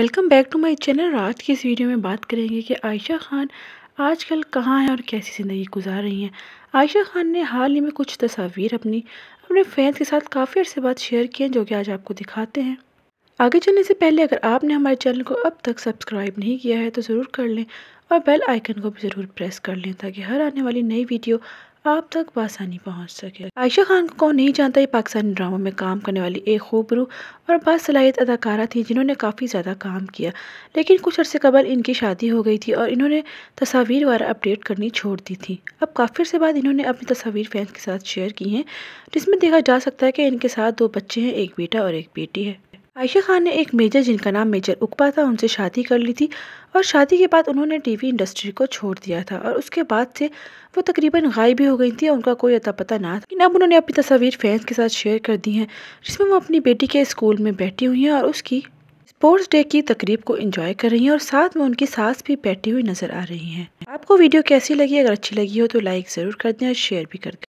welcome back to my channel आज की इस वीडियो में बात करेंगे कि आयशा खान आजकल कहाँ हैं और कैसी ज़िंदगी गुजार रही हैं आयशा खान ने हाल ही में कुछ तस्वीर अपनी अपने फैंस के साथ काफ़ी अर्से बात शेयर किए जो कि आज आपको दिखाते हैं आगे चलने से पहले अगर आपने हमारे चैनल को अब तक सब्सक्राइब नहीं किया है तो ज़रूर कर लें और बेल आइकन को भी ज़रूर प्रेस कर लें ताकि हर आने वाली नई वीडियो आप तक बसानी पहुंच सके आयशा खान को कौन नहीं जानता ये पाकिस्तानी ड्रामों में काम करने वाली एक खूबरू और बासलाहियत अदाकारा थी जिन्होंने काफ़ी ज़्यादा काम किया लेकिन कुछ अरसे कबल इनकी शादी हो गई थी और इन्होंने तस्वीर वगैरह अपडेट करनी छोड़ दी थी अब काफ़ी से बाद इन्होंने अपनी तस्वीर फैंस के साथ शेयर की हैं जिसमें देखा जा सकता है कि इनके साथ दो बच्चे हैं एक बेटा और एक बेटी है आयशा खान ने एक मेजर जिनका नाम मेजर उकबा था उनसे शादी कर ली थी और शादी के बाद उन्होंने टीवी इंडस्ट्री को छोड़ दिया था और उसके बाद से वो तकरीबन गायब भी हो गई थी और उनका कोई अता पता ना था अब उन्होंने अपनी तस्वीर फैंस के साथ शेयर कर दी हैं जिसमें वो अपनी बेटी के स्कूल में बैठी हुई हैं और उसकी स्पोर्ट्स डे की तकरीब को इंजॉय कर रही हैं और साथ में उनकी सास भी बैठी हुई नज़र आ रही हैं आपको वीडियो कैसी लगी अगर अच्छी लगी हो तो लाइक ज़रूर कर दें और शेयर भी कर दें